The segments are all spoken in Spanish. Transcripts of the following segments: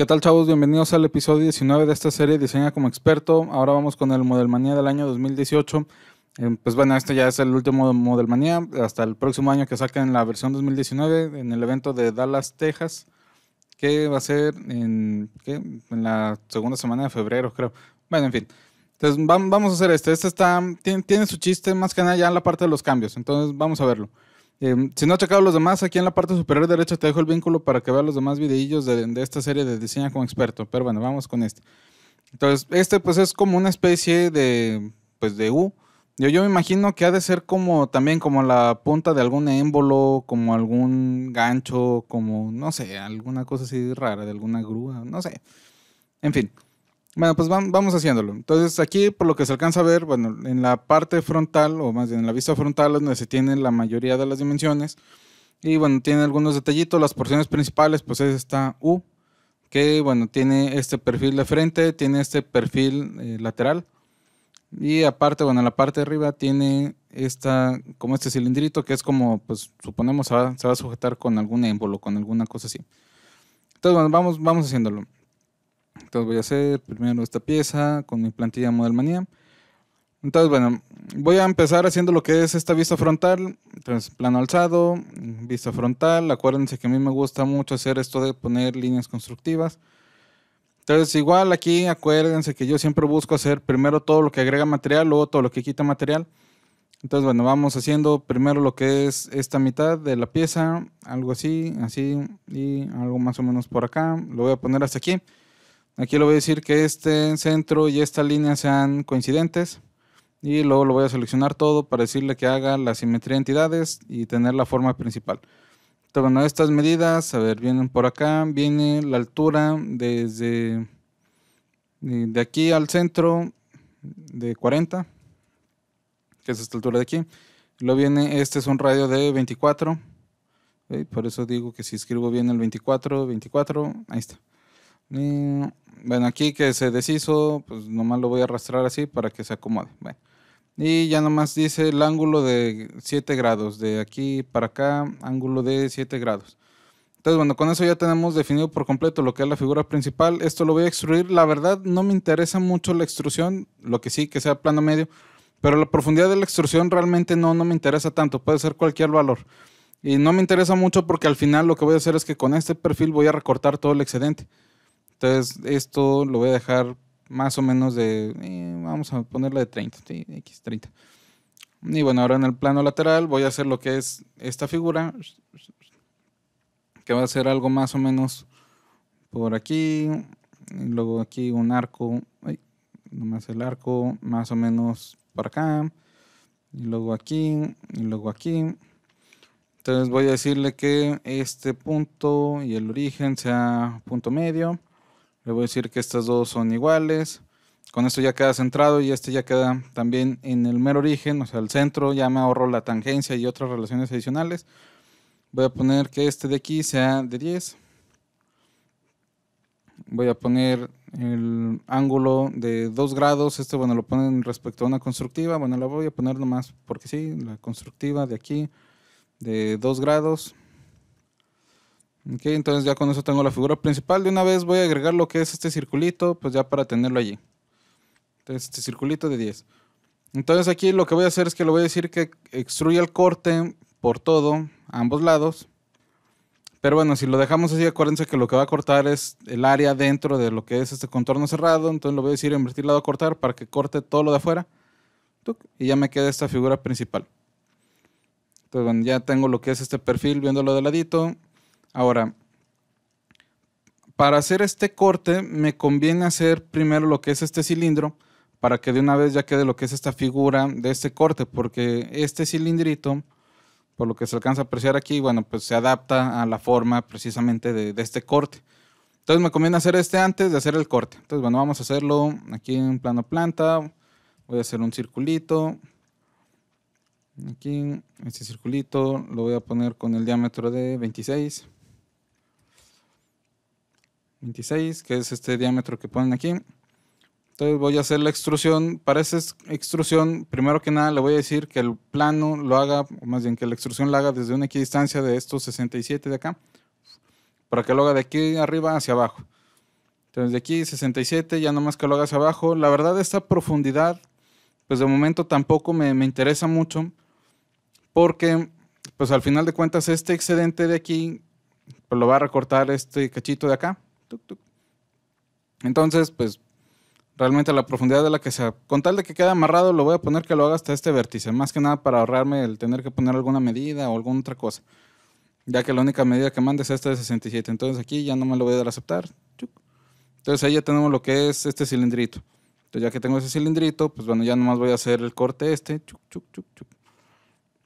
¿Qué tal chavos? Bienvenidos al episodio 19 de esta serie Diseña como experto. Ahora vamos con el Model Manía del año 2018. Eh, pues bueno, este ya es el último Model Manía. hasta el próximo año que saquen la versión 2019 en el evento de Dallas, Texas, que va a ser en, ¿qué? la segunda semana de febrero, creo. Bueno, en fin. Entonces vamos a hacer este. Este está, tiene su chiste más que nada ya en la parte de los cambios. Entonces vamos a verlo. Em, si no has checado los demás, aquí en la parte superior derecha te dejo el vínculo para que veas los demás videillos de, esta serie de diseño con Experto. Pero bueno, vamos con este. Entonces, este pues es como una especie de, pues, de U. Yo, yo me imagino que ha de ser como también como la punta de algún émbolo, como algún gancho, como, no sé, alguna cosa así rara, de alguna grúa, no sé. En fin. Bueno, pues vamos haciéndolo. Entonces, aquí por lo que se alcanza a ver, bueno, en la parte frontal, o más bien en la vista frontal, donde se tienen la mayoría de las dimensiones. Y bueno, tiene algunos detallitos. Las porciones principales, pues es esta U, que bueno, tiene este perfil de frente, tiene este perfil eh, lateral. Y aparte, bueno, en la parte de arriba tiene esta, como este cilindrito que es como, pues suponemos se va, a sujetar con algún émbolo, con alguna cosa así. Entonces, bueno, vamos, vamos haciéndolo. Entonces voy a hacer primero esta pieza con mi plantilla Model Manía. Entonces, bueno, voy a empezar haciendo lo que es esta vista frontal. Entonces, plano alzado, vista frontal. Acuérdense que a mí me gusta mucho hacer esto de poner líneas constructivas. Entonces, igual aquí acuérdense que yo siempre busco hacer primero todo lo que agrega material, luego todo lo que quita material. Entonces, bueno, vamos haciendo primero lo que es esta mitad de la pieza, algo así, así y algo más o menos por acá. Lo voy a poner hasta aquí. Aquí le voy a decir que este centro y esta línea sean coincidentes. Y luego lo voy a seleccionar todo para decirle que haga la simetría de entidades y tener la forma principal. Entonces, bueno, estas medidas, a ver, vienen por acá. Viene la altura desde eh, de aquí al centro de 40, que es esta altura de aquí. Luego viene, este es un radio de 24. Por eso digo que si escribo bien el 24, 24, ahí está. Mm, bueno, aquí que se deshizo, pues nomás lo voy a arrastrar así para que se acomode. Y ya nomás dice el ángulo de 7 grados, de aquí para acá, ángulo de 7 grados. Entonces, bueno, con eso ya tenemos definido por completo lo que es la figura principal. Esto lo voy a extruir. La verdad, no me interesa mucho la extrusión, lo que sí, que sea plano medio, pero la profundidad de la extrusión realmente no, no me interesa tanto, puede ser cualquier valor. Y no me interesa mucho porque al final lo que voy a hacer es que con este perfil voy a recortar todo el excedente. Entonces, esto lo voy a dejar más o menos de, eh, vamos a ponerle de 30, X, 30. Y bueno, ahora en el plano lateral voy a hacer lo que es esta figura, que va a ser algo más o menos por aquí, y luego aquí un arco, nomás el arco, más o menos por acá, y luego aquí, y luego aquí. Entonces voy a decirle que este punto y el origen sea punto medio le voy a decir que estas dos son iguales. Con esto ya queda centrado y este ya queda también en el mero origen, o sea, el centro, ya me ahorro la tangencia y otras relaciones adicionales. Voy a poner que este de aquí sea de 10. Voy a poner el ángulo de 2 grados, este bueno lo ponen respecto a una constructiva, bueno la voy a poner nomás porque sí, la constructiva de aquí de 2 grados, Ok, entonces ya con eso tengo la figura principal. De una vez voy a agregar lo que es este circulito, pues ya para tenerlo allí. Entonces este circulito de 10. Entonces aquí lo que voy a hacer es que lo voy a decir que extruya el corte por todo, ambos lados. Pero bueno, si lo dejamos así, acuérdense que lo que va a cortar es el área dentro de lo que es este contorno cerrado. Entonces lo voy a decir invertir lado a cortar para que corte todo lo de afuera. Y ya me queda esta figura principal. Entonces bueno, ya tengo lo que es este perfil viéndolo de ladito. Ahora, para hacer este corte me conviene hacer primero lo que es este cilindro para que de una vez ya quede lo que es esta figura de este corte, porque este cilindrito, por lo que se alcanza a apreciar aquí, bueno, pues se adapta a la forma precisamente de, este corte. Entonces me conviene hacer este antes de hacer el corte. Entonces, bueno, vamos a hacerlo aquí en plano planta. Voy a hacer un circulito. Aquí, este circulito lo voy a poner con el diámetro de 26. 26, que es este diámetro que ponen aquí. Entonces voy a hacer la extrusión. Para esa extrusión, primero que nada le voy a decir que el plano lo haga, más bien que la extrusión la haga desde una distancia de estos 67 de acá, para que lo haga de aquí arriba hacia abajo. Entonces de aquí 67, ya nomás que lo haga hacia abajo. La verdad esta profundidad, pues de momento tampoco me, me interesa mucho, porque pues al final de cuentas este excedente de aquí, pues lo va a recortar este cachito de acá. Entonces, pues realmente la profundidad de la que sea. Con tal de que quede amarrado, lo voy a poner que lo haga hasta este vértice. Más que nada para ahorrarme el tener que poner alguna medida o alguna otra cosa. Ya que la única medida que mande es esta de 67. Entonces aquí ya no me lo voy a dar a aceptar. Entonces ahí ya tenemos lo que es este cilindrito. Entonces ya que tengo ese cilindrito, pues bueno, ya nomás voy a hacer el corte este.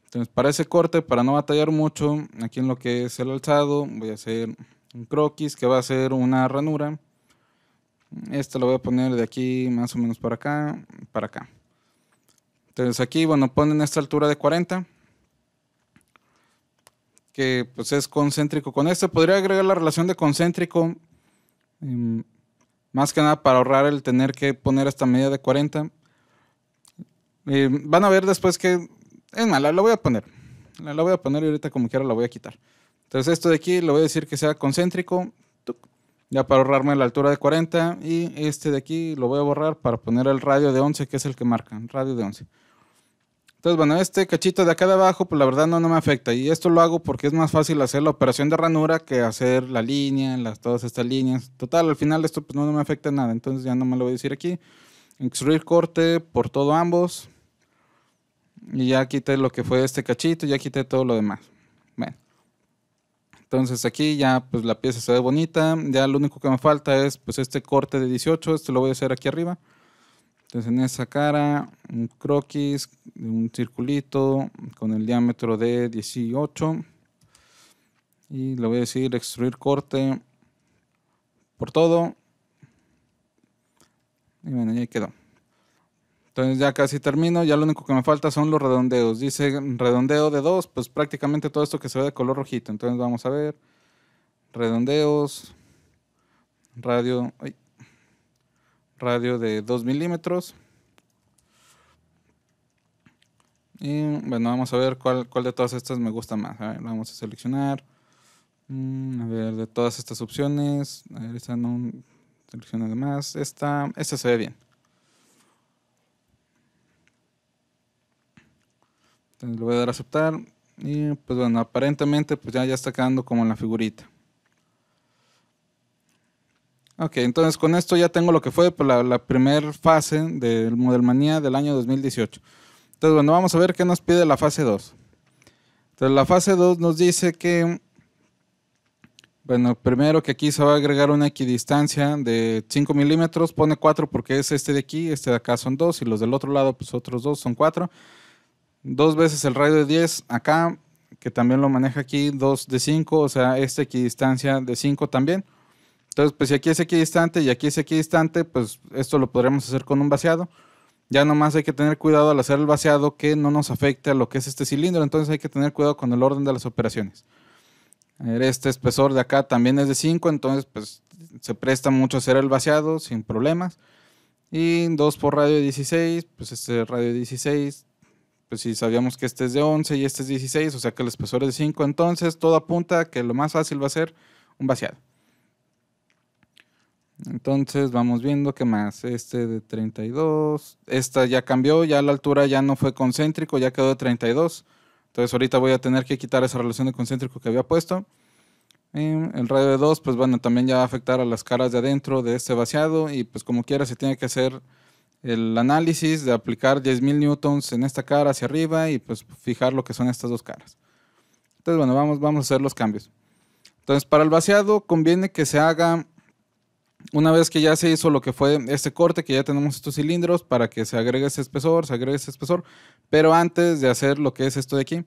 Entonces para ese corte, para no batallar mucho, aquí en lo que es el alzado, voy a hacer un croquis que va a ser una ranura. Esto lo voy a poner de aquí más o menos para acá, para acá. Entonces aquí, bueno, ponen esta altura de 40, que pues es concéntrico con esto Podría agregar la relación de concéntrico, em, más que nada para ahorrar el tener que poner esta medida de 40. Em, van a ver después que, es mala, la, voy a poner. La, la voy a poner y ahorita como quiera la voy a quitar. Entonces esto de aquí lo voy a decir que sea concéntrico, ya para ahorrarme la altura de 40 y este de aquí lo voy a borrar para poner el radio de 11 que es el que marca, radio de 11. Entonces, bueno, este cachito de acá de abajo, pues la verdad no, me afecta. Y esto lo hago porque es más fácil hacer la operación de ranura que hacer la línea, las, todas estas líneas. Total, al final esto pues, no, me afecta nada. Entonces ya no me lo voy a decir aquí. Extruir corte por todo ambos. Y ya quité lo que fue este cachito, ya quité todo lo demás. Bueno. Entonces aquí ya pues la pieza se ve bonita, ya lo único que me falta es pues este corte de 18, esto lo voy a hacer aquí arriba. Entonces en esa cara, un croquis, un circulito con el diámetro de 18. Y le voy a decir extruir corte por todo. Y bueno, ya quedó. Entonces ya casi termino, ya lo único que me falta son los redondeos. Dice redondeo de 2, pues prácticamente todo esto que se ve de color rojito. Entonces vamos a ver, redondeos, radio, radio de 2 milímetros. Y bueno, vamos a ver cuál, cuál de todas estas me gusta más. vamos a seleccionar. Mm, a ver, de todas estas opciones. A ver, esta no selecciona de más. Esta, esta se ve bien. Entonces le voy a dar a aceptar. Y pues bueno, aparentemente pues ya, ya está quedando como en la figurita. Ok, entonces con esto ya tengo lo que fue pues, la, la primera fase del Modelmanía del año 2018. Entonces, bueno, vamos a ver qué nos pide la fase 2. Entonces, la fase 2 nos dice que, bueno, primero que aquí se va a agregar una equidistancia de 5 milímetros, pone 4 porque es este de aquí, este de acá son 2 y los del otro lado, pues otros 2 son 4. Dos veces el radio de 10 acá, que también lo maneja aquí, dos de 5, o sea, esta equidistancia de 5 también. Entonces, pues si aquí es equidistante y aquí es equidistante, pues esto lo podremos hacer con un vaciado. Ya nomás hay que tener cuidado al hacer el vaciado que no nos afecte a lo que es este cilindro, entonces hay que tener cuidado con el orden de las operaciones. Este espesor de acá también es de 5, entonces pues se presta mucho a hacer el vaciado sin problemas. Y 2 por radio de 16, pues este radio 16 pues si sabíamos que este es de 11 y este es 16, o sea que el espesor es de 5, entonces todo apunta que lo más fácil va a ser un vaciado. Entonces vamos viendo qué más. Este de 32. Esta ya cambió, ya la altura ya no fue concéntrico, ya quedó de 32. Entonces ahorita voy a tener que quitar esa relación de concéntrico que había puesto. Em, el radio de 2, pues bueno, también ya va a afectar a las caras de adentro de este vaciado y pues como quiera se tiene que hacer el análisis de aplicar 10.000 newtons en esta cara hacia arriba y pues fijar lo que son estas dos caras. Entonces, bueno, vamos, vamos a hacer los cambios. Entonces, para el vaciado conviene que se haga una vez que ya se hizo lo que fue este corte, que ya tenemos estos cilindros para que se agregue ese espesor, se agregue ese espesor, pero antes de hacer lo que es esto de aquí.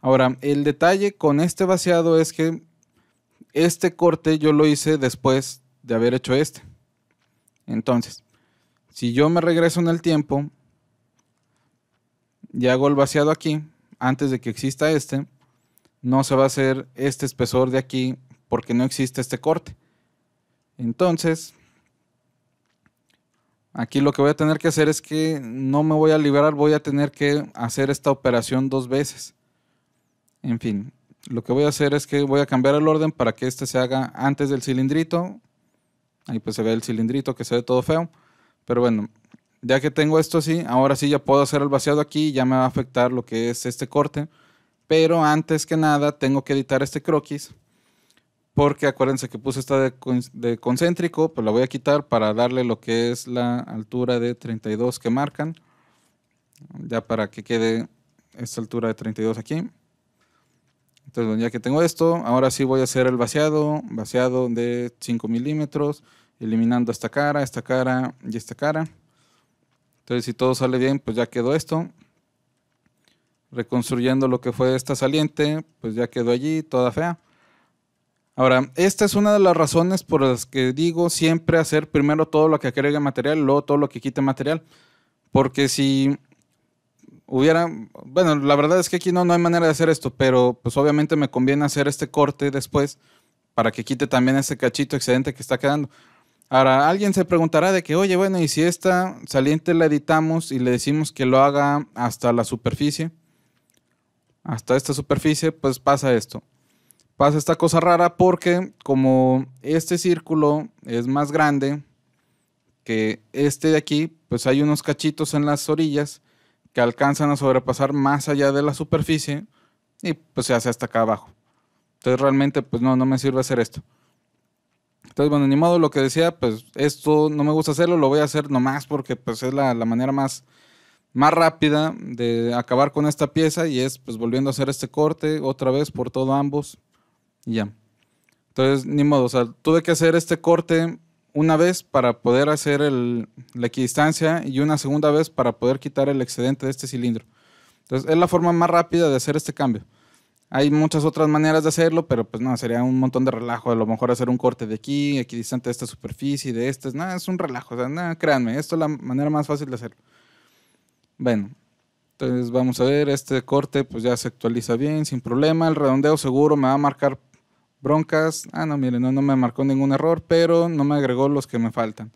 Ahora, el detalle con este vaciado es que este corte yo lo hice después de haber hecho este. Entonces, si yo me regreso en el tiempo y hago el vaciado aquí, antes de que exista este, no se va a hacer este espesor de aquí porque no existe este corte. Entonces, aquí lo que voy a tener que hacer es que no me voy a liberar, voy a tener que hacer esta operación dos veces. En fin, lo que voy a hacer es que voy a cambiar el orden para que este se haga antes del cilindrito. Ahí pues se ve el cilindrito que se ve todo feo. Pero bueno, ya que tengo esto así, ahora sí ya puedo hacer el vaciado aquí, ya me va a afectar lo que es este corte. Pero antes que nada, tengo que editar este croquis. Porque acuérdense que puse esta de, de concéntrico, pues la voy a quitar para darle lo que es la altura de 32 que marcan. Ya para que quede esta altura de 32 aquí. Entonces, ya que tengo esto, ahora sí voy a hacer el vaciado, vaciado de 5 milímetros eliminando esta cara, esta cara y esta cara. Entonces, si todo sale bien, pues ya quedó esto. Reconstruyendo lo que fue esta saliente, pues ya quedó allí, toda fea. Ahora, esta es una de las razones por las que digo siempre hacer primero todo lo que agregue material, luego todo lo que quite material. Porque si hubiera, bueno, la verdad es que aquí no, no hay manera de hacer esto, pero pues obviamente me conviene hacer este corte después para que quite también ese cachito excedente que está quedando. Ahora, alguien se preguntará de que, oye, bueno, y si esta saliente la editamos y le decimos que lo haga hasta la superficie, hasta esta superficie, pues pasa esto. Pasa esta cosa rara porque como este círculo es más grande que este de aquí, pues hay unos cachitos en las orillas que alcanzan a sobrepasar más allá de la superficie y pues se hace hasta acá abajo. Entonces realmente pues no, no me sirve hacer esto. Entonces, bueno, ni modo lo que decía, pues esto no me gusta hacerlo, lo voy a hacer nomás porque pues es la, la manera más, más rápida de acabar con esta pieza y es pues volviendo a hacer este corte otra vez por todo ambos y ya. Entonces, ni modo, o sea, tuve que hacer este corte una vez para poder hacer el, la equidistancia y una segunda vez para poder quitar el excedente de este cilindro. Entonces, es la forma más rápida de hacer este cambio. Hay muchas otras maneras de hacerlo, pero pues no, sería un montón de relajo. A lo mejor hacer un corte de aquí, aquí distante de esta superficie, de estas. Nada, es un relajo. O sea, nada, créanme, esto es la manera más fácil de hacerlo. Bueno, entonces vamos a ver, este corte pues ya se actualiza bien, sin problema. El redondeo seguro me va a marcar broncas. Ah, no, miren, no, no me marcó ningún error, pero no me agregó los que me faltan.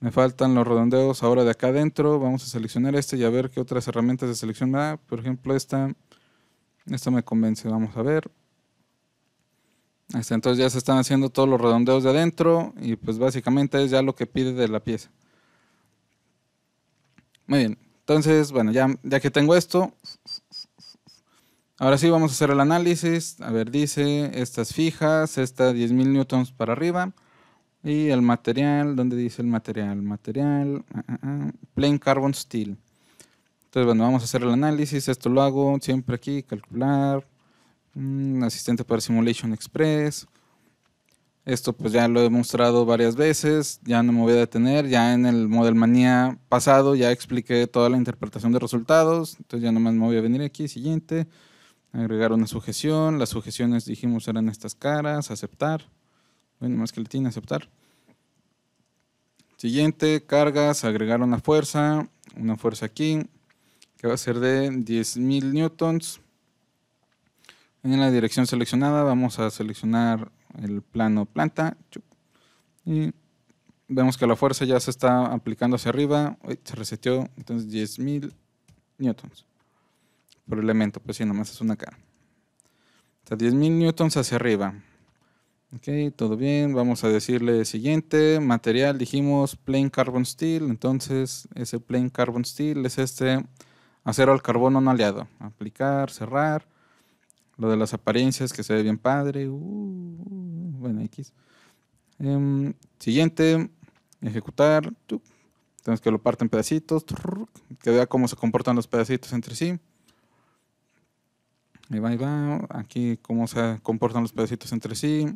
Me faltan los redondeos ahora de acá adentro. Vamos a seleccionar este y a ver qué otras herramientas de selección Por ejemplo, esta esto me convence, vamos a ver. entonces ya se están haciendo todos los redondeos de adentro y pues básicamente es ya lo que pide de la pieza. Muy bien, entonces bueno, ya, ya que tengo esto, ahora sí vamos a hacer el análisis. A ver, dice estas fijas, esta 10.000 newtons para arriba. Y el material, ¿dónde dice el material? Material, ah, ah, ah, plain carbon steel. Entonces, bueno, vamos a hacer el análisis. Esto lo hago siempre aquí, calcular. Mm, asistente para Simulation Express. Esto pues ya lo he mostrado varias veces, ya no me voy a detener, ya en el Model Manía pasado ya expliqué toda la interpretación de resultados, entonces ya nomás me voy a venir aquí, siguiente, agregar una sujeción, las sujeciones dijimos eran estas caras, aceptar, bueno, más que le tiene aceptar. Siguiente, cargas, agregar una fuerza, una fuerza aquí, que va a ser de 10.000 newtons. En la dirección seleccionada vamos a seleccionar el plano planta y vemos que la fuerza ya se está aplicando hacia arriba, se reseteó, entonces 10.000 newtons por elemento, pues si nomás es una cara. O 10.000 newtons hacia arriba. Ok, todo bien, vamos a decirle siguiente, material, dijimos plain carbon steel, entonces ese plain carbon steel es este acero al carbono no aliado. Aplicar, cerrar. Lo de las apariencias que se ve bien padre. Uh, bueno, X. Em, siguiente, ejecutar. Tenemos que lo parte en pedacitos. Que vea cómo se comportan los pedacitos entre sí. Ahí va, ahí va. Aquí cómo se comportan los pedacitos entre sí.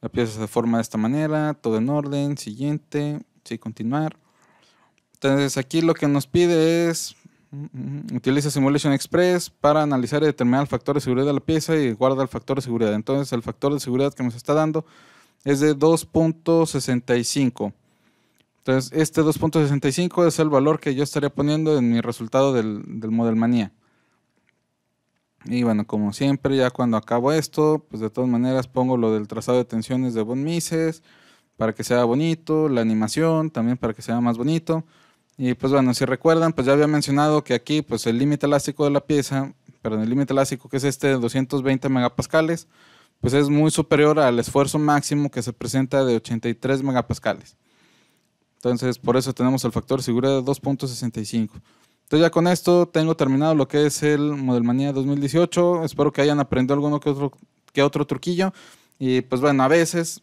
La pieza se forma de esta manera. Todo en orden. Siguiente. Sí, continuar. Entonces aquí lo que nos pide es Utiliza Simulation Express para analizar y determinar el factor de seguridad de la pieza y guarda el factor de seguridad. Entonces, el factor de seguridad que nos está dando es de 2.65. Entonces, este 2.65 es el valor que yo estaría poniendo en mi resultado del, del Model Manía. Y bueno, como siempre, ya cuando acabo esto, pues de todas maneras pongo lo del trazado de tensiones de Von Mises para que sea bonito, la animación también para que sea más bonito. Y pues bueno, si recuerdan, pues ya había mencionado que aquí pues el límite elástico de la pieza, perdón, el límite elástico que es este de 220 megapascales, pues es muy superior al esfuerzo máximo que se presenta de 83 megapascales. Entonces, por eso tenemos el factor de seguridad de 2.65. Entonces ya con esto tengo terminado lo que es el Modelmania 2018. Espero que hayan aprendido alguno que otro, que otro truquillo. Y pues bueno, a veces,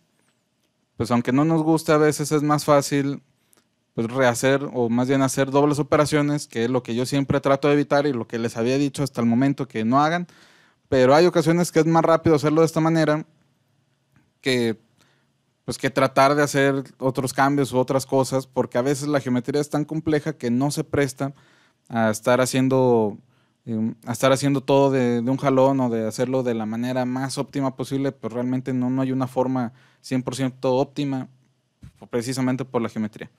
pues aunque no nos guste, a veces es más fácil pues rehacer o más bien hacer dobles operaciones, que es lo que yo siempre trato de evitar y lo que les había dicho hasta el momento que no hagan, pero hay ocasiones que es más rápido hacerlo de esta manera que pues que tratar de hacer otros cambios u otras cosas, porque a veces la geometría es tan compleja que no se presta a estar haciendo em, a estar haciendo todo de, un jalón o de hacerlo de la manera más óptima posible, pero pues, realmente no, no hay una forma 100% óptima precisamente por la geometría.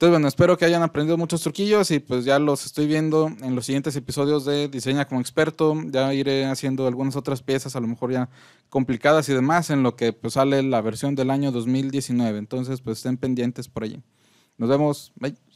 Entonces, bueno, espero que hayan aprendido muchos truquillos y pues ya los estoy viendo en los siguientes episodios de Diseña como experto. Ya iré haciendo algunas otras piezas, a lo mejor ya complicadas y demás, en lo que pues sale la versión del año 2019. Entonces, pues estén pendientes por allí. Nos vemos. Bye.